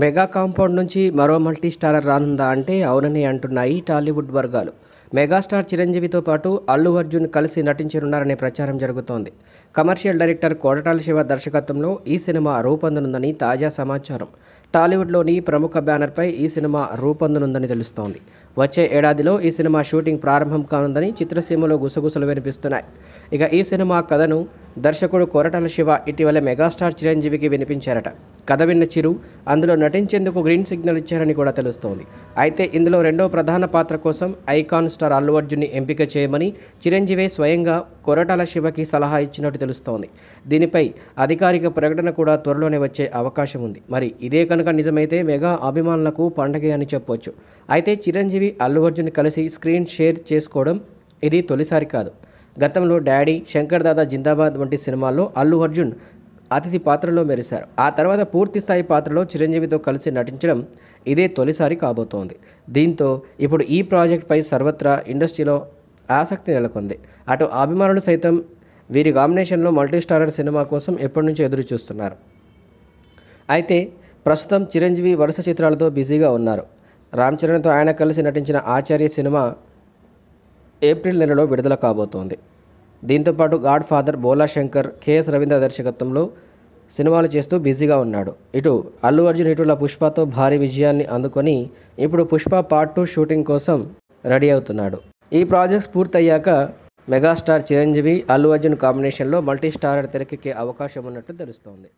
mega compound నుంచి మరో multi starrer రానుందా అంటే అవునని అంటున్నాయి టాలీవుడ్ వర్గాలు మెగాస్టార్ చిరంజీవితో పాటు అల్లు అర్జున్ కలిసి నటించనున్నారనే ప్రచారం జరుగుతోంది కమర్షియల్ డైరెక్టర్ కోటటాల శివ దర్శకత్వంలో ఈ సినిమా రూపొందనుందని తాజా సమాచారం టాలీవుడ్లోని ప్రముఖ బ్యానర్పై ఈ సినిమా రూపొందనుందని తెలుస్తోంది వచ్చే ఏడాదిలో ఈ సినిమా షూటింగ్ ప్రారంభం కానుందని చిత్రసీమలో గుసగుసలు వినిపిస్తున్నాయి ఇక ఈ సినిమా కథను దర్శకుడు కోరటాల శివ ఇటీవల మెగాస్టార్ చిరంజీవికి వినిపించారట కథ విన్న చిరు అందులో నటించేందుకు గ్రీన్ సిగ్నల్ ఇచ్చారని కూడా తెలుస్తోంది అయితే ఇందులో రెండో ప్రధాన పాత్ర కోసం ఐకాన్ స్టార్ అల్లు అర్జున్ని ఎంపిక చేయమని చిరంజీవి స్వయంగా కొరటాల శివకి సలహా ఇచ్చినట్టు తెలుస్తోంది దీనిపై అధికారిక ప్రకటన కూడా త్వరలోనే వచ్చే అవకాశం ఉంది మరి ఇదే కనుక నిజమైతే మెగా అభిమానులకు పండగే అని చెప్పొచ్చు అయితే చిరంజీవి అల్లు అర్జున్ కలిసి స్క్రీన్ షేర్ చేసుకోవడం ఇది తొలిసారి కాదు గతంలో డాడీ శంకర్ దాదా జిందాబాద్ వంటి సినిమాల్లో అల్లు అర్జున్ అతిథి పాత్రలో మెరిశారు ఆ తర్వాత పూర్తి స్థాయి పాత్రలో చిరంజీవితో కలిసి నటించడం ఇదే తొలిసారి కాబోతోంది దీంతో ఇప్పుడు ఈ ప్రాజెక్ట్పై సర్వత్రా ఇండస్ట్రీలో ఆసక్తి నెలకొంది అటు అభిమానులు సైతం వీరి కాంబినేషన్లో మల్టీస్టారర్ సినిమా కోసం ఎప్పటి నుంచో ఎదురు చూస్తున్నారు అయితే ప్రస్తుతం చిరంజీవి వరుస చిత్రాలతో బిజీగా ఉన్నారు రామ్ చరణ్తో ఆయన కలిసి నటించిన ఆచార్య సినిమా ఏప్రిల్ నెలలో విడుదల కాబోతోంది దీంతోపాటు Godfather Bhola Shankar K S Ravindra దర్శకత్వంలో సినిమాలు చేస్తూ బిజీగా ఉన్నాడు ఇటు అల్లు అర్జున్ ఇటుల పుష్పతో భారీ విజయాన్ని అందుకొని ఇప్పుడు పుష్ప పార్ట్ టూ షూటింగ్ కోసం రెడీ అవుతున్నాడు ఈ ప్రాజెక్ట్స్ పూర్తయ్యాక మెగాస్టార్ చిరంజీవి అల్లు అర్జున్ కాంబినేషన్లో మల్టీ స్టారర్ తెరకెక్కే అవకాశం ఉన్నట్లు తెలుస్తోంది